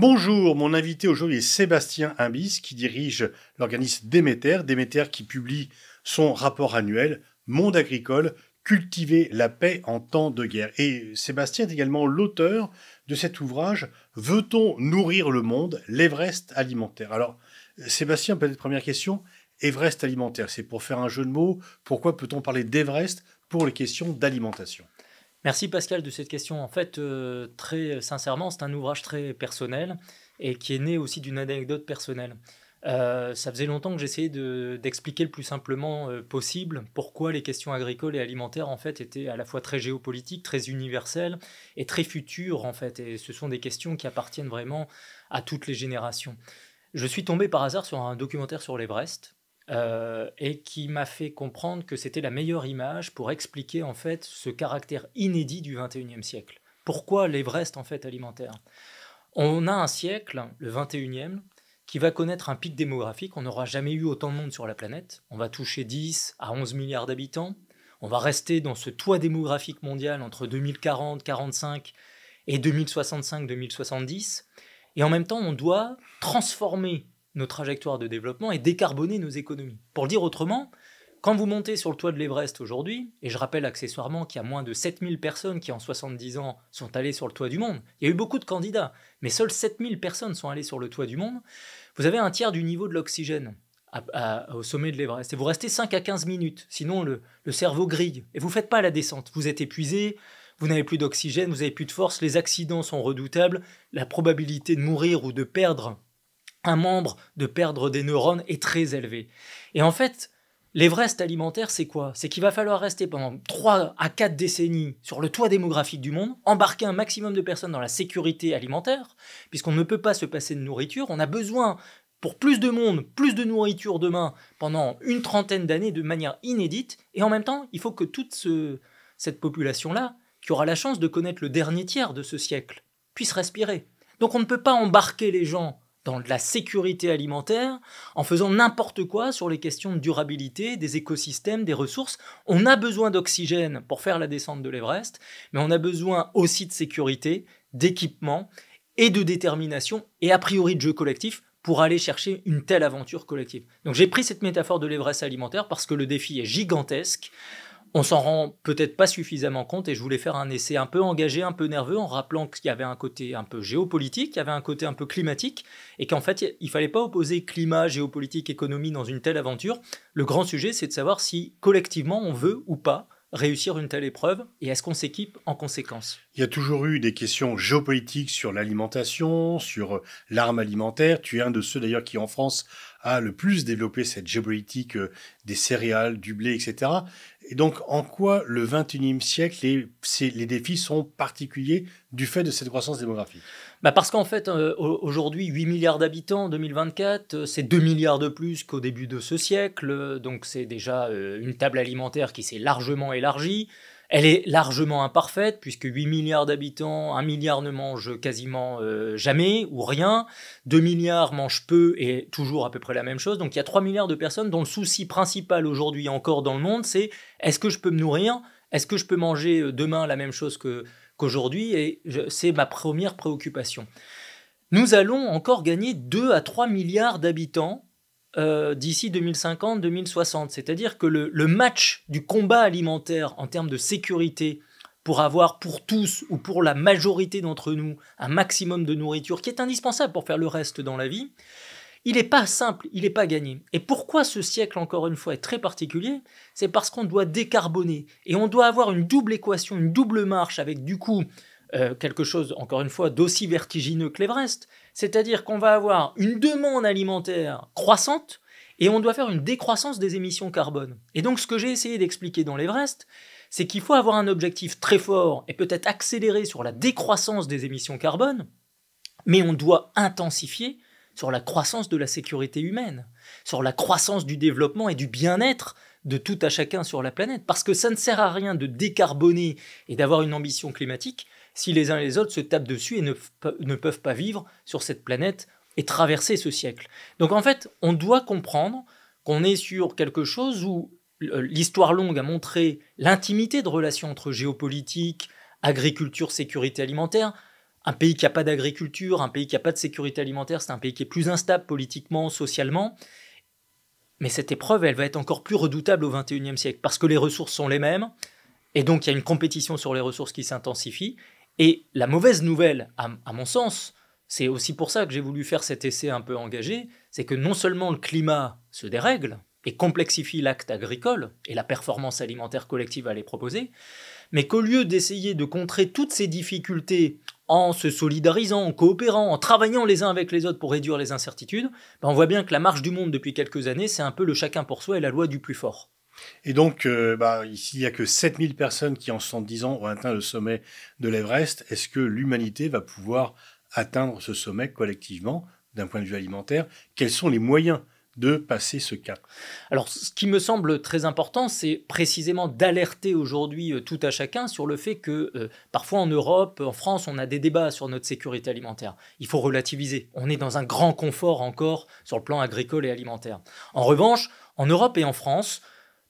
Bonjour, mon invité aujourd'hui est Sébastien Imbis qui dirige l'organisme Déméter, Déméter qui publie son rapport annuel Monde agricole, cultiver la paix en temps de guerre. Et Sébastien est également l'auteur de cet ouvrage Veut-on nourrir le monde L'Everest alimentaire. Alors Sébastien, peut-être première question, Everest alimentaire, c'est pour faire un jeu de mots, pourquoi peut-on parler d'Everest pour les questions d'alimentation Merci Pascal de cette question. En fait, euh, très sincèrement, c'est un ouvrage très personnel et qui est né aussi d'une anecdote personnelle. Euh, ça faisait longtemps que j'essayais d'expliquer le plus simplement euh, possible pourquoi les questions agricoles et alimentaires en fait étaient à la fois très géopolitiques, très universelles et très futures en fait. Et ce sont des questions qui appartiennent vraiment à toutes les générations. Je suis tombé par hasard sur un documentaire sur les Brest. Euh, et qui m'a fait comprendre que c'était la meilleure image pour expliquer en fait ce caractère inédit du 21e siècle. Pourquoi l'Everest en fait alimentaire On a un siècle, le 21e, qui va connaître un pic démographique. On n'aura jamais eu autant de monde sur la planète. On va toucher 10 à 11 milliards d'habitants. On va rester dans ce toit démographique mondial entre 2040, 45 et 2065, 2070. Et en même temps, on doit transformer nos trajectoires de développement et décarboner nos économies. Pour le dire autrement, quand vous montez sur le toit de l'Everest aujourd'hui, et je rappelle accessoirement qu'il y a moins de 7000 personnes qui en 70 ans sont allées sur le toit du monde, il y a eu beaucoup de candidats, mais seules 7000 personnes sont allées sur le toit du monde, vous avez un tiers du niveau de l'oxygène au sommet de l'Everest. Et vous restez 5 à 15 minutes, sinon le, cerveau grille. Et vous ne faites pas la descente. Vous êtes épuisé, vous n'avez plus d'oxygène, vous n'avez plus de force, les accidents sont redoutables, la probabilité de mourir ou de perdre un membre de perdre des neurones est très élevé. Et en fait, l'Everest alimentaire, c'est quoi C'est qu'il va falloir rester pendant 3 à 4 décennies sur le toit démographique du monde, embarquer un maximum de personnes dans la sécurité alimentaire, puisqu'on ne peut pas se passer de nourriture, on a besoin pour plus de monde, plus de nourriture demain, pendant une trentaine d'années de manière inédite, et en même temps, il faut que toute cette population-là, qui aura la chance de connaître le dernier tiers de ce siècle, puisse respirer. Donc on ne peut pas embarquer les gens dans la sécurité alimentaire, en faisant n'importe quoi sur les questions de durabilité, des écosystèmes, des ressources. On a besoin d'oxygène pour faire la descente de l'Everest, mais on a besoin aussi de sécurité, d'équipement et de détermination, et a priori de jeu collectif, pour aller chercher une telle aventure collective. Donc j'ai pris cette métaphore de l'Everest alimentaire parce que le défi est gigantesque on s'en rend peut-être pas suffisamment compte et je voulais faire un essai un peu engagé, un peu nerveux en rappelant qu'il y avait un côté un peu géopolitique, qu'il y avait un côté un peu climatique et qu'en fait il fallait pas opposer climat, géopolitique, économie dans une telle aventure. Le grand sujet c'est de savoir si collectivement on veut ou pas réussir une telle épreuve et est-ce qu'on s'équipe en conséquence Il y a toujours eu des questions géopolitiques sur l'alimentation, sur euh, l'arme alimentaire. Tu es un de ceux d'ailleurs qui en France a le plus développé cette géopolitique euh, des céréales, du blé, etc. Et donc, en quoi le 21e siècle, les, les défis sont particuliers du fait de cette croissance démographique bah Parce qu'en fait, euh, aujourd'hui, 8 milliards d'habitants en 2024, euh, c'est 2 milliards de plus qu'au début de ce siècle. Donc, c'est déjà une table alimentaire qui s'est largement élargie. Elle est largement imparfaite puisque 8 milliards d'habitants, 1 milliard ne mange quasiment euh, jamais ou rien, 2 milliards mangent peu et toujours à peu près la même chose. Donc il y a 3 milliards de personnes dont le souci principal aujourd'hui encore dans le monde, c'est est-ce que je peux me nourrir Est-ce que je peux manger euh, demain la même chose qu'aujourd'hui Et c'est ma première préoccupation. Nous allons encore gagner 2 à 3 milliards d'habitants euh, d'ici 2050-2060. C'est-à-dire que le, match du combat alimentaire en termes de sécurité pour avoir pour tous ou pour la majorité d'entre nous un maximum de nourriture qui est indispensable pour faire le reste dans la vie, il n'est pas simple, il n'est pas gagné. Et pourquoi ce siècle, encore une fois, est très particulier C'est parce qu'on doit décarboner et on doit avoir une double équation, une double marche avec du coup euh, quelque chose, encore une fois, d'aussi vertigineux que l'Everest, c'est-à-dire qu'on va avoir une demande alimentaire croissante et on doit faire une décroissance des émissions carbone. Et donc ce que j'ai essayé d'expliquer dans l'Everest, c'est qu'il faut avoir un objectif très fort et peut-être accéléré sur la décroissance des émissions carbone, mais on doit intensifier sur la croissance de la sécurité humaine, sur la croissance du développement et du bien-être de tout à chacun sur la planète. Parce que ça ne sert à rien de décarboner et d'avoir une ambition climatique si les uns et les autres se tapent dessus et ne, ne peuvent pas vivre sur cette planète et traverser ce siècle. Donc en fait, on doit comprendre qu'on est sur quelque chose où euh, l'histoire longue a montré l'intimité de relations entre géopolitique, agriculture, sécurité alimentaire. Un pays qui n'a pas d'agriculture, un pays qui n'a pas de sécurité alimentaire, c'est un pays qui est plus instable politiquement, socialement. Mais cette épreuve, elle va être encore plus redoutable au XXIe siècle, parce que les ressources sont les mêmes, et donc il y a une compétition sur les ressources qui s'intensifie, et la mauvaise nouvelle, à, mon sens, c'est aussi pour ça que j'ai voulu faire cet essai un peu engagé, c'est que non seulement le climat se dérègle et complexifie l'acte agricole, et la performance alimentaire collective à les proposer, mais qu'au lieu d'essayer de contrer toutes ces difficultés en se solidarisant, en coopérant, en travaillant les uns avec les autres pour réduire les incertitudes, ben, on voit bien que la marche du monde depuis quelques années, c'est un peu le chacun pour soi et la loi du plus fort. Et donc, s'il euh, bah, n'y a que 7000 personnes qui, en 70 ans, ont atteint le sommet de l'Everest, est-ce que l'humanité va pouvoir atteindre ce sommet collectivement, d'un point de vue alimentaire Quels sont les moyens de passer ce cap. Alors, ce qui me semble très important, c'est précisément d'alerter aujourd'hui euh, tout à chacun sur le fait que euh, parfois en Europe, en France, on a des débats sur notre sécurité alimentaire. Il faut relativiser. On est dans un grand confort encore sur le plan agricole et alimentaire. En revanche, en Europe et en France,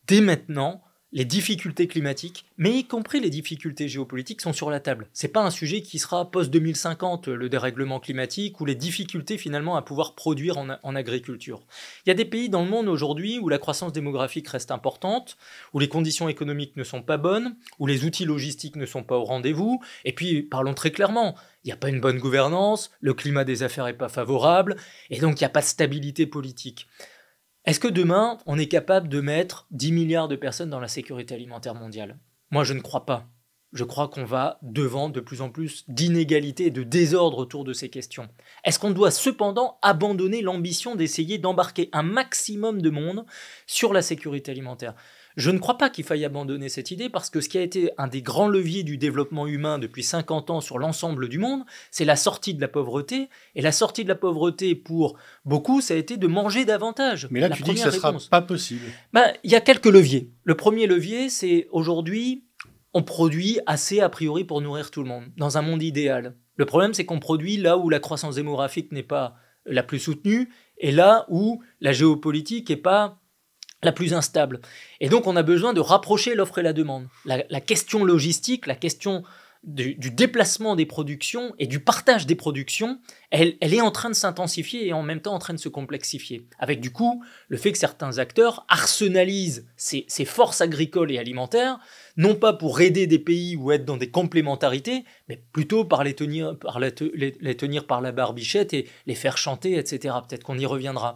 dès maintenant, les difficultés climatiques, mais y compris les difficultés géopolitiques, sont sur la table. Ce n'est pas un sujet qui sera post-2050, euh, le dérèglement climatique ou les difficultés finalement à pouvoir produire en, en, agriculture. Il y a des pays dans le monde aujourd'hui où la croissance démographique reste importante, où les conditions économiques ne sont pas bonnes, où les outils logistiques ne sont pas au rendez-vous, et puis parlons très clairement, il n'y a pas une bonne gouvernance, le climat des affaires n'est pas favorable, et donc il n'y a pas de stabilité politique. Est-ce que demain, on est capable de mettre 10 milliards de personnes dans la sécurité alimentaire mondiale Moi, je ne crois pas. Je crois qu'on va devant de plus en plus d'inégalités et de désordres autour de ces questions. Est-ce qu'on doit cependant abandonner l'ambition d'essayer d'embarquer un maximum de monde sur la sécurité alimentaire je ne crois pas qu'il faille abandonner cette idée parce que ce qui a été un des grands leviers du développement humain depuis 50 ans sur l'ensemble du monde, c'est la sortie de la pauvreté. Et la sortie de la pauvreté pour beaucoup, ça a été de manger davantage. Mais là, tu dis que ça ne sera pas possible. Bah, il y a quelques leviers. Le premier levier, c'est aujourd'hui, on produit assez a priori pour nourrir tout le monde, dans un monde idéal. Le problème, c'est qu'on produit là où la croissance démographique n'est pas la plus soutenue et là où la géopolitique n'est pas la plus instable. Et donc on a besoin de rapprocher l'offre et la demande. La, question logistique, la question du, déplacement des productions et du partage des productions, elle, est en train de s'intensifier et en même temps en train de se complexifier. Avec du coup le fait que certains acteurs arsenalisent ces, forces agricoles et alimentaires, non pas pour aider des pays ou être dans des complémentarités, mais plutôt par les tenir par, les tenir par la barbichette et les faire chanter, etc. Peut-être qu'on y reviendra.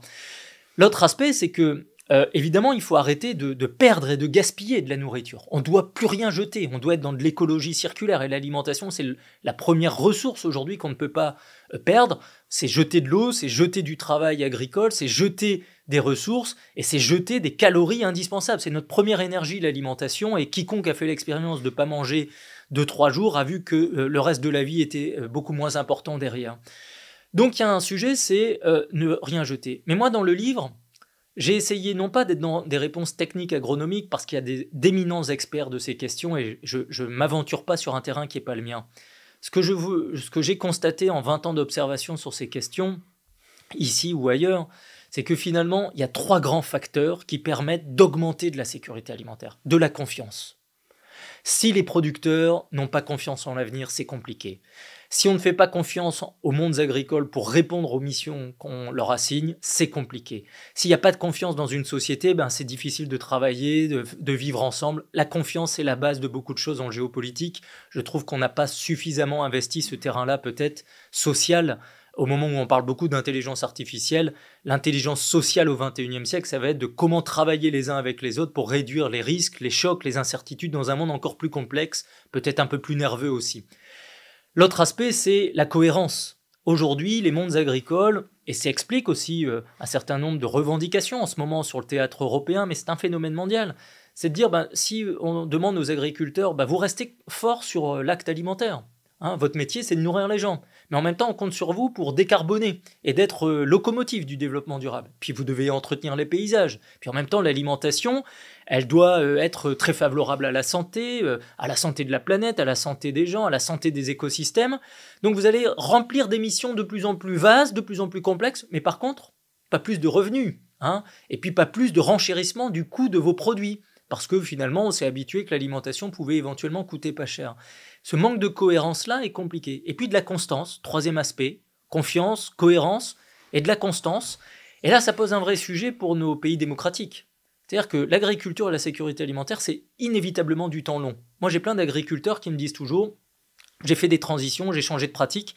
L'autre aspect, c'est que euh, évidemment, il faut arrêter de, perdre et de gaspiller de la nourriture. On ne doit plus rien jeter, on doit être dans de l'écologie circulaire et l'alimentation, c'est la première ressource aujourd'hui qu'on ne peut pas euh, perdre. C'est jeter de l'eau, c'est jeter du travail agricole, c'est jeter des ressources et c'est jeter des calories indispensables. C'est notre première énergie, l'alimentation, et quiconque a fait l'expérience de ne pas manger deux, trois jours a vu que euh, le reste de la vie était beaucoup moins important derrière. Donc il y a un sujet, c'est ne rien jeter. Mais moi, dans le livre, j'ai essayé non pas d'être dans des réponses techniques agronomiques parce qu'il y a d'éminents experts de ces questions et je ne m'aventure pas sur un terrain qui n'est pas le mien. Ce que j'ai constaté en 20 ans d'observation sur ces questions, ici ou ailleurs, c'est que finalement, il y a trois grands facteurs qui permettent d'augmenter de la sécurité alimentaire, de la confiance. Si les producteurs n'ont pas confiance en l'avenir, c'est compliqué. Si on ne fait pas confiance aux mondes agricoles pour répondre aux missions qu'on leur assigne, c'est compliqué. S'il n'y a pas de confiance dans une société, ben c'est difficile de travailler, de, vivre ensemble. La confiance est la base de beaucoup de choses en géopolitique. Je trouve qu'on n'a pas suffisamment investi ce terrain-là, peut-être social. Au moment où on parle beaucoup d'intelligence artificielle, l'intelligence sociale au XXIe siècle, ça va être de comment travailler les uns avec les autres pour réduire les risques, les chocs, les incertitudes dans un monde encore plus complexe, peut-être un peu plus nerveux aussi. L'autre aspect, c'est la cohérence. Aujourd'hui, les mondes agricoles, et ça explique aussi euh, un certain nombre de revendications en ce moment sur le théâtre européen, mais c'est un phénomène mondial. C'est de dire, ben, si on demande aux agriculteurs, ben, vous restez fort sur euh, l'acte alimentaire, Hein, votre métier, c'est de nourrir les gens. Mais en même temps, on compte sur vous pour décarboner et d'être euh, locomotive du développement durable. Puis vous devez entretenir les paysages. Puis en même temps, l'alimentation, elle doit euh, être très favorable à la santé, euh, à la santé de la planète, à la santé des gens, à la santé des écosystèmes. Donc vous allez remplir des missions de plus en plus vastes, de plus en plus complexes, mais par contre, pas plus de revenus. Hein, et puis pas plus de renchérissement du coût de vos produits parce que finalement on s'est habitué que l'alimentation pouvait éventuellement coûter pas cher ce manque de cohérence-là est compliqué. Et puis de la constance, troisième aspect, confiance, cohérence et de la constance. Et là, ça pose un vrai sujet pour nos pays démocratiques. C'est-à-dire que l'agriculture et la sécurité alimentaire, c'est inévitablement du temps long. Moi, j'ai plein d'agriculteurs qui me disent toujours, j'ai fait des transitions, j'ai changé de pratique.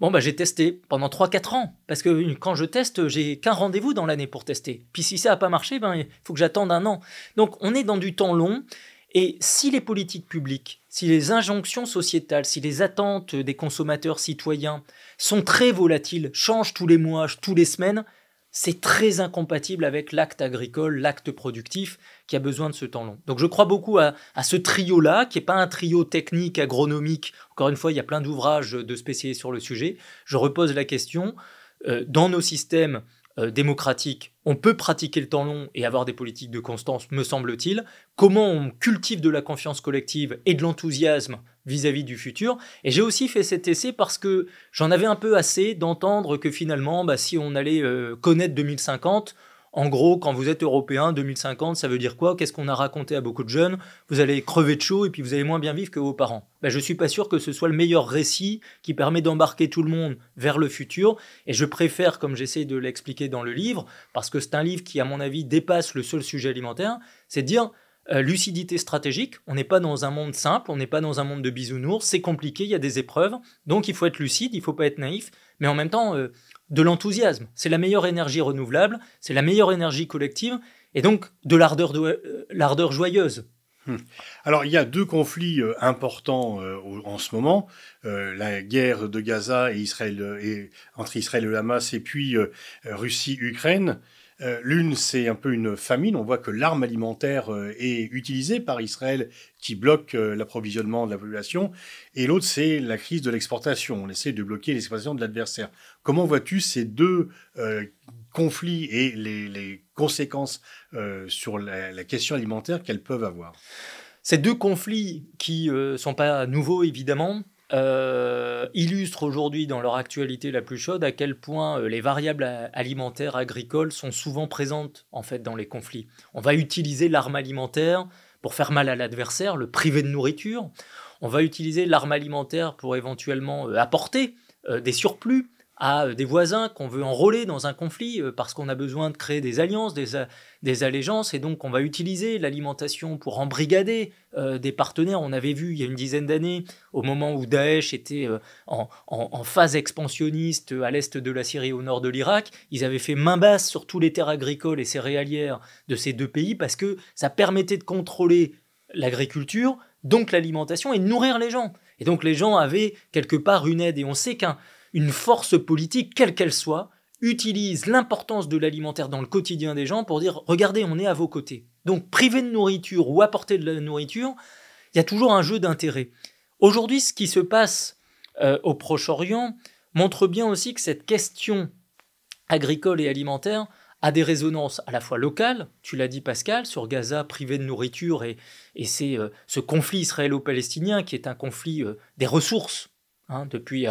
Bon, ben, j'ai testé pendant 3-4 ans, parce que quand je teste, j'ai qu'un rendez-vous dans l'année pour tester. Puis si ça n'a pas marché, ben, il faut que j'attende un an. Donc on est dans du temps long, et si les politiques publiques, si les injonctions sociétales, si les attentes des consommateurs citoyens sont très volatiles, changent tous les mois, tous les semaines, c'est très incompatible avec l'acte agricole, l'acte productif qui a besoin de ce temps long. Donc je crois beaucoup à, ce trio-là, qui n'est pas un trio technique, agronomique. Encore une fois, il y a plein d'ouvrages de spécialistes sur le sujet. Je repose la question, euh, dans nos systèmes euh, démocratique, on peut pratiquer le temps long et avoir des politiques de constance, me semble-t-il. Comment on cultive de la confiance collective et de l'enthousiasme vis-à-vis du futur. Et j'ai aussi fait cet essai parce que j'en avais un peu assez d'entendre que finalement, bah, si on allait euh, connaître 2050, en gros, quand vous êtes européen, 2050, ça veut dire quoi Qu'est-ce qu'on a raconté à beaucoup de jeunes Vous allez crever de chaud et puis vous allez moins bien vivre que vos parents. Ben, je ne suis pas sûr que ce soit le meilleur récit qui permet d'embarquer tout le monde vers le futur. Et je préfère, comme j'essaie de l'expliquer dans le livre, parce que c'est un livre qui, à mon avis, dépasse le seul sujet alimentaire, c'est de dire euh, lucidité stratégique, on n'est pas dans un monde simple, on n'est pas dans un monde de bisounours, c'est compliqué, il y a des épreuves, donc il faut être lucide, il ne faut pas être naïf, mais en même temps, euh, de l'enthousiasme. C'est la meilleure énergie renouvelable, c'est la meilleure énergie collective, et donc de l'ardeur, euh, joyeuse. Hmm. Alors il y a deux conflits importants en ce moment, la guerre de Gaza et Israël et, entre Israël et Hamas et puis Russie-Ukraine. Euh, l'une, c'est un peu une famine. On voit que l'arme alimentaire euh, est utilisée par Israël qui bloque euh, l'approvisionnement de la population. Et l'autre, c'est la crise de l'exportation. On essaie de bloquer l'exportation de l'adversaire. Comment vois-tu ces deux conflits et les, conséquences sur la, la question alimentaire qu'elles peuvent avoir Ces deux conflits qui ne sont pas nouveaux, évidemment, euh, illustrent aujourd'hui dans leur actualité la plus chaude à quel point euh, les variables alimentaires agricoles sont souvent présentes en fait dans les conflits. On va utiliser l'arme alimentaire pour faire mal à l'adversaire, le priver de nourriture. On va utiliser l'arme alimentaire pour éventuellement euh, apporter des surplus à des voisins qu'on veut enrôler dans un conflit parce qu'on a besoin de créer des alliances, des, des allégeances, et donc on va utiliser l'alimentation pour embrigader euh, des partenaires. On avait vu il y a une dizaine d'années, au moment où Daesh était euh, en, phase expansionniste à l'est de la Syrie, au nord de l'Irak, ils avaient fait main basse sur tous les terres agricoles et céréalières de ces deux pays parce que ça permettait de contrôler l'agriculture, donc l'alimentation, et de nourrir les gens. Et donc les gens avaient quelque part une aide, et on sait qu'une force politique, quelle qu'elle soit, utilise l'importance de l'alimentaire dans le quotidien des gens pour dire regardez, on est à vos côtés. Donc privé de nourriture ou apporter de la nourriture, il y a toujours un jeu d'intérêt. Aujourd'hui, ce qui se passe euh, au Proche-Orient montre bien aussi que cette question agricole et alimentaire a des résonances à la fois locales, tu l'as dit Pascal, sur Gaza privé de nourriture et, et c'est euh, ce conflit israélo-palestinien qui est un conflit euh, des ressources hein, depuis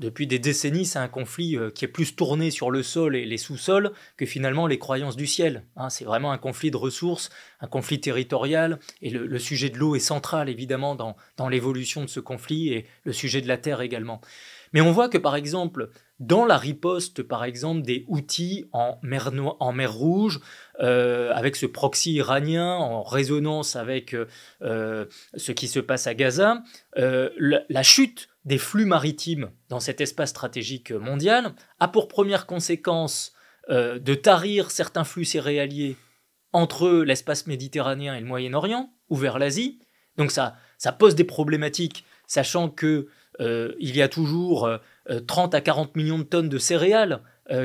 depuis des décennies, c'est un conflit euh, qui est plus tourné sur le sol et les sous-sols que finalement les croyances du ciel. Hein. c'est vraiment un conflit de ressources, un conflit territorial, et le, sujet de l'eau est central évidemment dans, l'évolution de ce conflit, et le sujet de la terre également. Mais on voit que par exemple, dans la riposte, par exemple, des outils en mer, en mer Rouge, euh, avec ce proxy iranien en résonance avec euh, ce qui se passe à Gaza, la chute des flux maritimes dans cet espace stratégique mondial a pour première conséquence euh, de tarir certains flux céréaliers entre l'espace méditerranéen et le Moyen-Orient ou vers l'Asie. Donc ça, ça pose des problématiques, sachant que euh, il y a toujours 30 euh, à 40 millions de tonnes de céréales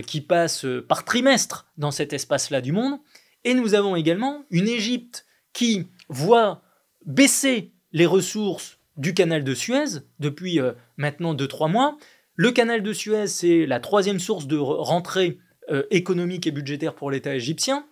qui passent par trimestre dans cet espace-là du monde. Et nous avons également une Égypte qui voit baisser les ressources du canal de Suez depuis euh, maintenant 2-3 mois. Le canal de Suez, c'est la troisième source de rentrée euh, économique et budgétaire pour l'État égyptien,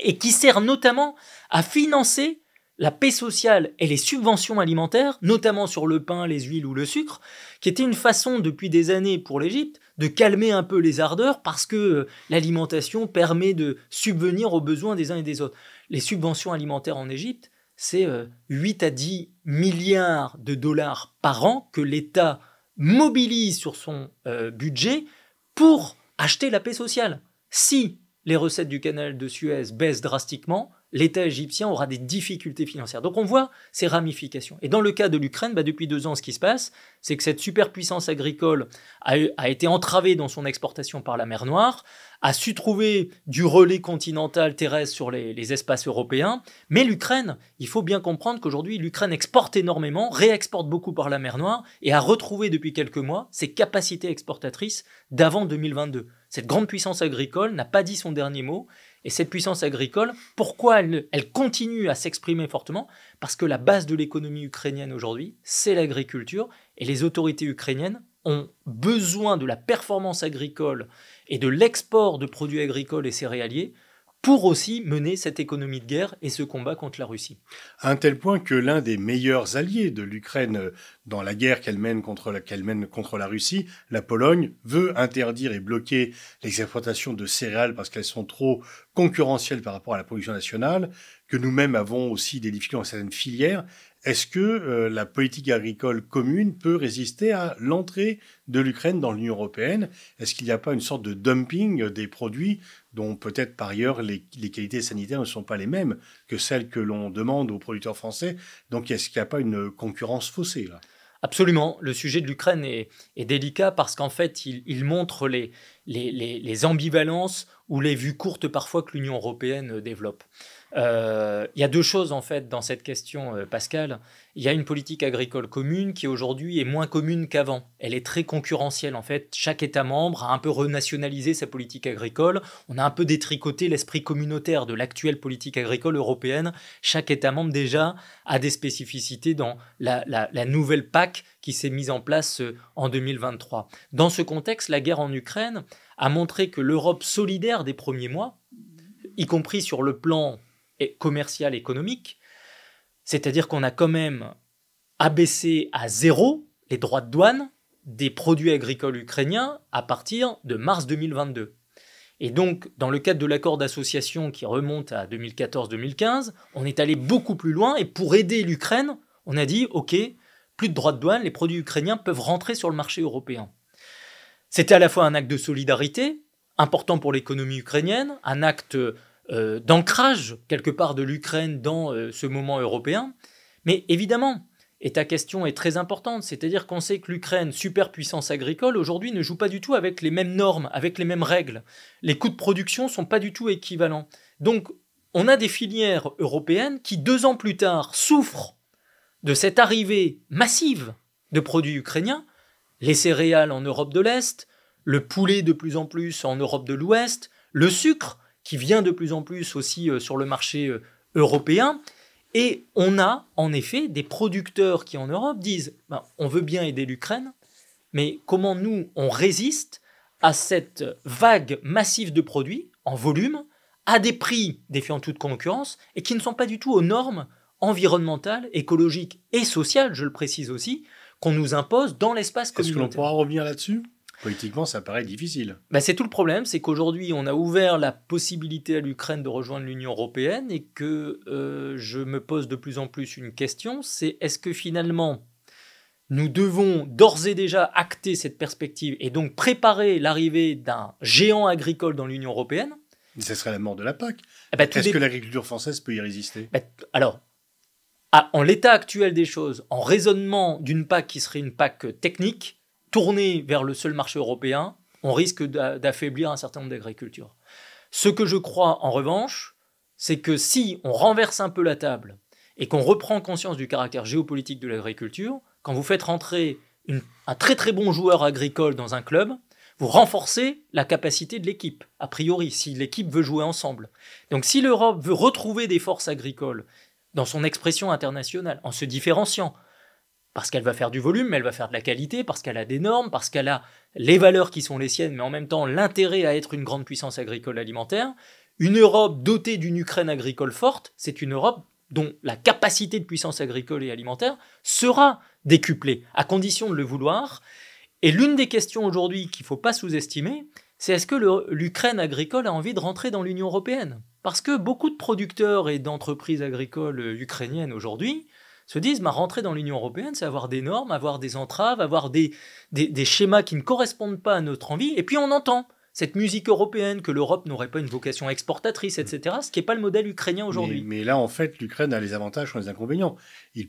et qui sert notamment à financer la paix sociale et les subventions alimentaires, notamment sur le pain, les huiles ou le sucre, qui était une façon depuis des années pour l'Égypte de calmer un peu les ardeurs parce que euh, l'alimentation permet de subvenir aux besoins des uns et des autres. Les subventions alimentaires en Égypte, c'est 8 euh, à 10 milliards de dollars par an que l'État mobilise sur son euh, budget pour acheter la paix sociale. Si les recettes du canal de Suez baissent drastiquement, l'État égyptien aura des difficultés financières. Donc on voit ces ramifications. Et dans le cas de l'Ukraine, bah depuis deux ans, ce qui se passe, c'est que cette superpuissance agricole a, été entravée dans son exportation par la mer Noire, a su trouver du relais continental terrestre sur les, les espaces européens. Mais l'Ukraine, il faut bien comprendre qu'aujourd'hui, l'Ukraine exporte énormément, réexporte beaucoup par la mer Noire et a retrouvé depuis quelques mois ses capacités exportatrices d'avant 2022. Cette grande puissance agricole n'a pas dit son dernier mot. Et cette puissance agricole, pourquoi elle, continue à s'exprimer fortement Parce que la base de l'économie ukrainienne aujourd'hui, c'est l'agriculture. Et les autorités ukrainiennes ont besoin de la performance agricole et de l'export de produits agricoles et céréaliers pour aussi mener cette économie de guerre et ce combat contre la Russie. À un tel point que l'un des meilleurs alliés de l'Ukraine dans la guerre qu'elle mène, contre la, mène contre la Russie, la Pologne, veut interdire et bloquer les de céréales parce qu'elles sont trop concurrentielles par rapport à la production nationale, que nous-mêmes avons aussi des difficultés dans certaines filières. Est-ce que euh, la politique agricole commune peut résister à l'entrée de l'Ukraine dans l'Union européenne Est-ce qu'il n'y a pas une sorte de dumping des produits dont peut-être par ailleurs les, qualités sanitaires ne sont pas les mêmes que celles que l'on demande aux producteurs français Donc est-ce qu'il n'y a pas une concurrence faussée Absolument. Le sujet de l'Ukraine est, délicat parce qu'en fait, il, montre les, ambivalences ou les vues courtes parfois que l'Union européenne développe. Euh, il y a deux choses en fait dans cette question, euh, Pascal. Il y a une politique agricole commune qui aujourd'hui est moins commune qu'avant. Elle est très concurrentielle en fait. Chaque État membre a un peu renationalisé sa politique agricole. On a un peu détricoté l'esprit communautaire de l'actuelle politique agricole européenne. Chaque État membre déjà a des spécificités dans la, nouvelle PAC qui s'est mise en place euh, en 2023. Dans ce contexte, la guerre en Ukraine a montré que l'Europe solidaire des premiers mois, y compris sur le plan commercial économique, c'est-à-dire qu'on a quand même abaissé à zéro les droits de douane des produits agricoles ukrainiens à partir de mars 2022. Et donc, dans le cadre de l'accord d'association qui remonte à 2014-2015, on est allé beaucoup plus loin et pour aider l'Ukraine, on a dit, OK, plus de droits de douane, les produits ukrainiens peuvent rentrer sur le marché européen. C'était à la fois un acte de solidarité, important pour l'économie ukrainienne, un acte euh, d'ancrage quelque part de l'Ukraine dans euh, ce moment européen. Mais évidemment, et ta question est très importante, c'est-à-dire qu'on sait que l'Ukraine, superpuissance agricole, aujourd'hui ne joue pas du tout avec les mêmes normes, avec les mêmes règles. Les coûts de production sont pas du tout équivalents. Donc, on a des filières européennes qui, deux ans plus tard, souffrent de cette arrivée massive de produits ukrainiens, les céréales en Europe de l'Est, le poulet de plus en plus en Europe de l'Ouest, le sucre, qui vient de plus en plus aussi euh, sur le marché euh, européen. Et on a en effet des producteurs qui en Europe disent ben, on veut bien aider l'Ukraine, mais comment nous on résiste à cette vague massive de produits en volume, à des prix défiant toute concurrence et qui ne sont pas du tout aux normes environnementales, écologiques et sociales, je le précise aussi, qu'on nous impose dans l'espace communautaire. Est-ce que l'on pourra revenir là-dessus Politiquement, ça paraît difficile. Bah, c'est tout le problème, c'est qu'aujourd'hui, on a ouvert la possibilité à l'Ukraine de rejoindre l'Union européenne et que euh, je me pose de plus en plus une question, c'est est-ce que finalement, nous devons d'ores et déjà acter cette perspective et donc préparer l'arrivée d'un géant agricole dans l'Union européenne Ce serait la mort de la PAC. Eh ben, est-ce que l'agriculture française peut y résister ben, Alors, en l'état actuel des choses, en raisonnement d'une PAC qui serait une PAC technique, tourner vers le seul marché européen, on risque d'affaiblir un certain nombre d'agricultures. Ce que je crois en revanche, c'est que si on renverse un peu la table et qu'on reprend conscience du caractère géopolitique de l'agriculture, quand vous faites rentrer un très très bon joueur agricole dans un club, vous renforcez la capacité de l'équipe, a priori, si l'équipe veut jouer ensemble. Donc si l'Europe veut retrouver des forces agricoles dans son expression internationale, en se différenciant, parce qu'elle va faire du volume, mais elle va faire de la qualité, parce qu'elle a des normes, parce qu'elle a les valeurs qui sont les siennes, mais en même temps l'intérêt à être une grande puissance agricole alimentaire. Une Europe dotée d'une Ukraine agricole forte, c'est une Europe dont la capacité de puissance agricole et alimentaire sera décuplée, à condition de le vouloir. Et l'une des questions aujourd'hui qu'il ne faut pas sous-estimer, c'est est-ce que l'Ukraine agricole a envie de rentrer dans l'Union européenne Parce que beaucoup de producteurs et d'entreprises agricoles ukrainiennes aujourd'hui se disent, ma rentrer dans l'Union européenne, c'est avoir des normes, avoir des entraves, avoir des, des, schémas qui ne correspondent pas à notre envie, et puis on entend cette musique européenne, que l'Europe n'aurait pas une vocation exportatrice, etc., ce qui n'est pas le modèle ukrainien aujourd'hui. Mais, là, en fait, l'Ukraine a les avantages et les inconvénients.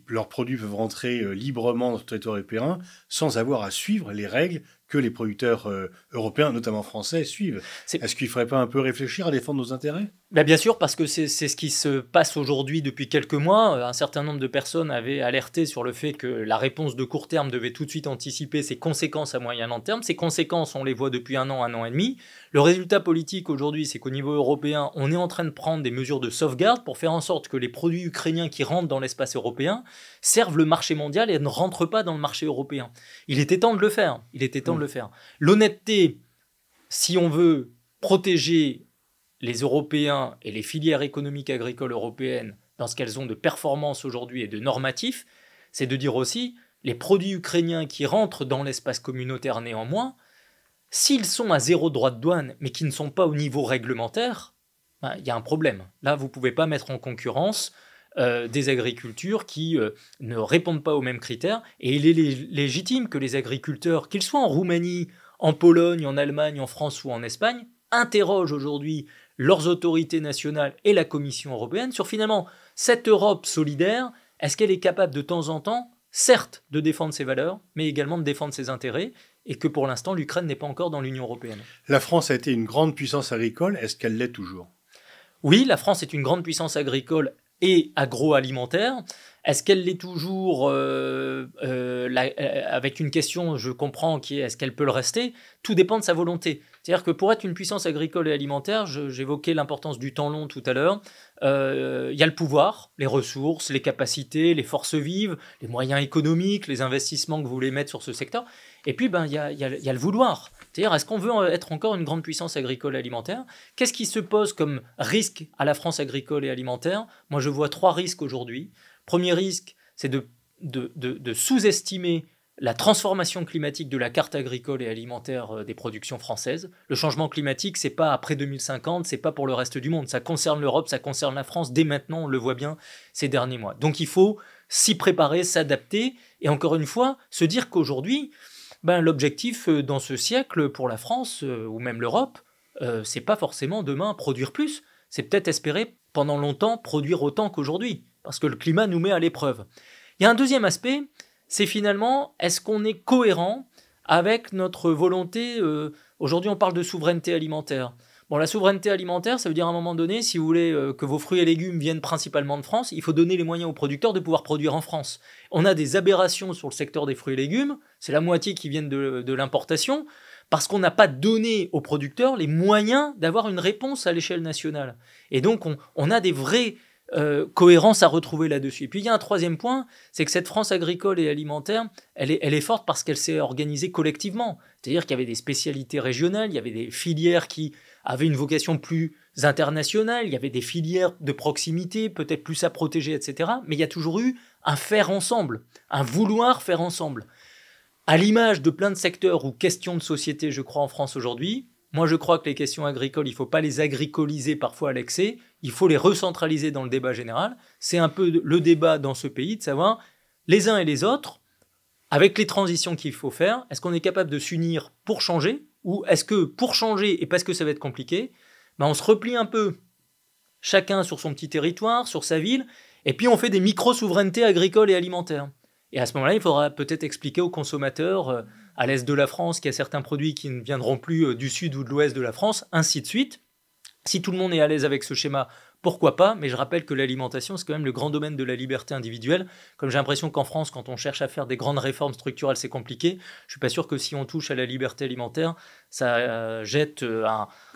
leurs produits peuvent rentrer euh, librement dans le territoire européen sans avoir à suivre les règles que les producteurs euh, européens, notamment français, suivent. Est-ce qu'il ne faudrait pas un peu réfléchir à défendre nos intérêts ben, Bien sûr, parce que c'est ce qui se passe aujourd'hui depuis quelques mois. Un certain nombre de personnes avaient alerté sur le fait que la réponse de court terme devait tout de suite anticiper ses conséquences à moyen et long terme. Ces conséquences, on les voit depuis un an, un an et demi. Le résultat politique aujourd'hui, c'est qu'au niveau européen, on est en train de prendre des mesures de sauvegarde pour faire en sorte que les produits ukrainiens qui rentrent dans l'espace européen servent le marché mondial et ne rentrent pas dans le marché européen. Il était temps de le faire. Il était temps le faire. L'honnêteté, si on veut protéger les Européens et les filières économiques agricoles européennes dans ce qu'elles ont de performance aujourd'hui et de normatif, c'est de dire aussi les produits ukrainiens qui rentrent dans l'espace communautaire néanmoins, s'ils sont à zéro droit de douane mais qui ne sont pas au niveau réglementaire, ben, il y a un problème. Là, vous ne pouvez pas mettre en concurrence euh, des agricultures qui euh, ne répondent pas aux mêmes critères. Et il est légitime que les agriculteurs, qu'ils soient en Roumanie, en Pologne, en Allemagne, en France ou en Espagne, interrogent aujourd'hui leurs autorités nationales et la Commission européenne sur finalement cette Europe solidaire, est-ce qu'elle est capable de temps en temps, certes, de défendre ses valeurs, mais également de défendre ses intérêts et que pour l'instant, l'Ukraine n'est pas encore dans l'Union européenne. La France a été une grande puissance agricole, est-ce qu'elle l'est toujours Oui, la France est une grande puissance agricole, et agroalimentaire. Est-ce qu'elle l'est toujours euh, euh, euh, avec une question, je comprends, qui est est-ce qu'elle peut le rester Tout dépend de sa volonté. C'est-à-dire que pour être une puissance agricole et alimentaire, j'évoquais l'importance du temps long tout à l'heure, il y a le pouvoir, les ressources, les capacités, les forces vives, les moyens économiques, les investissements que vous voulez mettre sur ce secteur. Et puis, ben, il y a le vouloir. C'est-à-dire, est-ce qu'on veut euh, être encore une grande puissance agricole et alimentaire Qu'est-ce qui se pose comme risque à la France agricole et alimentaire Moi, je vois trois risques aujourd'hui. Premier risque, c'est de, de sous-estimer la transformation climatique de la carte agricole et alimentaire euh, des productions françaises. Le changement climatique, ce n'est pas après 2050, ce n'est pas pour le reste du monde. Ça concerne l'Europe, ça concerne la France. Dès maintenant, on le voit bien ces derniers mois. Donc il faut s'y préparer, s'adapter, et encore une fois, se dire qu'aujourd'hui, ben, l'objectif euh, dans ce siècle pour la France euh, ou même l'Europe, euh, c'est pas forcément demain produire plus, c'est peut-être espérer pendant longtemps produire autant qu'aujourd'hui, parce que le climat nous met à l'épreuve. Il y a un deuxième aspect, c'est finalement est-ce qu'on est cohérent avec notre volonté, aujourd'hui on parle de souveraineté alimentaire, la souveraineté alimentaire, ça veut dire à un moment donné, si vous voulez euh, que vos fruits et légumes viennent principalement de France, il faut donner les moyens aux producteurs de pouvoir produire en France. On a des aberrations sur le secteur des fruits et légumes, c'est la moitié qui viennent de, l'importation, parce qu'on n'a pas donné aux producteurs les moyens d'avoir une réponse à l'échelle nationale. Et donc, on, a des vraies euh, cohérences à retrouver là-dessus. Et puis, il y a un troisième point, c'est que cette France agricole et alimentaire, elle est, elle est forte parce qu'elle s'est organisée collectivement. C'est-à-dire qu'il y avait des spécialités régionales, il y avait des filières qui avait une vocation plus internationale, il y avait des filières de proximité, peut-être plus à protéger, etc. Mais il y a toujours eu un faire ensemble, un vouloir faire ensemble. À l'image de plein de secteurs ou questions de société, je crois, en France aujourd'hui, moi je crois que les questions agricoles, il ne faut pas les agricoliser parfois à l'excès, il faut les recentraliser dans le débat général. C'est un peu le débat dans ce pays de savoir les uns et les autres, avec les transitions qu'il faut faire, est-ce qu'on est capable de s'unir pour changer ou est-ce que pour changer, et parce que ça va être compliqué, ben, on se replie un peu, chacun sur son petit territoire, sur sa ville, et puis on fait des micro-souverainetés agricoles et alimentaires. Et à ce moment-là, il faudra peut-être expliquer aux consommateurs, euh, à l'est de la France, qu'il y a certains produits qui ne viendront plus euh, du sud ou de l'ouest de la France, ainsi de suite. Si tout le monde est à l'aise avec ce schéma, pourquoi pas, mais je rappelle que l'alimentation, c'est quand même le grand domaine de la liberté individuelle. Comme j'ai l'impression qu'en France, quand on cherche à faire des grandes réformes structurelles, c'est compliqué, je suis pas sûr que si on touche à la liberté alimentaire, ça euh, jette euh,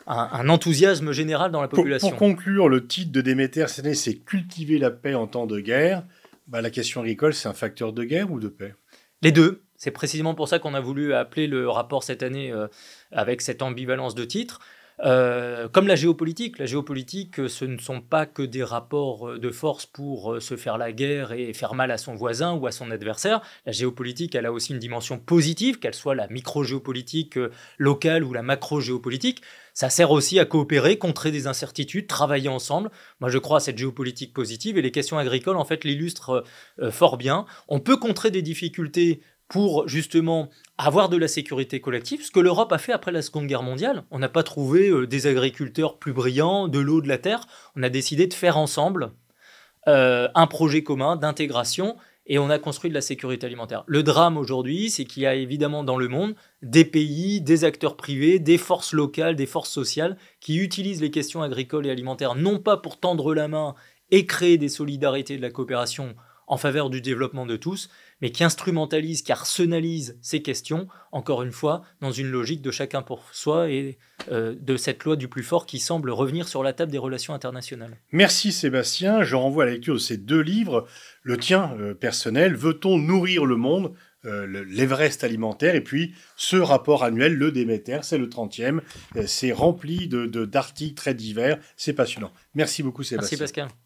un, enthousiasme général dans la population. Pour, conclure, le titre de Déméter année, c'est Cultiver la paix en temps de guerre. Bah, la question agricole, c'est un facteur de guerre ou de paix Les deux. C'est précisément pour ça qu'on a voulu appeler le rapport cette année euh, avec cette ambivalence de titre. Euh, comme la géopolitique, la géopolitique, euh, ce ne sont pas que des rapports euh, de force pour se faire la guerre et faire mal à son voisin ou à son adversaire. La géopolitique, elle a aussi une dimension positive, qu'elle soit la micro-géopolitique locale ou la macro-géopolitique. Ça sert aussi à coopérer, contrer des incertitudes, travailler ensemble. Moi, je crois à cette géopolitique positive et les questions agricoles, en fait, l'illustrent fort bien. On peut contrer des difficultés pour justement avoir de la sécurité collective, ce que l'Europe a fait après la Seconde Guerre mondiale. On n'a pas trouvé euh, des agriculteurs plus brillants, de l'eau, de la terre. On a décidé de faire ensemble euh, un projet commun d'intégration et on a construit de la sécurité alimentaire. Le drame aujourd'hui, c'est qu'il y a évidemment dans le monde des pays, des acteurs privés, des forces locales, des forces sociales qui utilisent les questions agricoles et alimentaires non pas pour tendre la main et créer des solidarités et de la coopération en faveur du développement de tous, mais qui instrumentalise, qui arsenalise ces questions, encore une fois, dans une logique de chacun pour soi et euh, de cette loi du plus fort qui semble revenir sur la table des relations internationales. Merci Sébastien, je renvoie à la lecture de ces deux livres, le tien euh, personnel, Veut-on nourrir le monde euh, l'Everest alimentaire, et puis ce rapport annuel, le Déméter, c'est le 30e, c'est rempli de, d'articles très divers, c'est passionnant. Merci beaucoup Sébastien. Merci Pascal.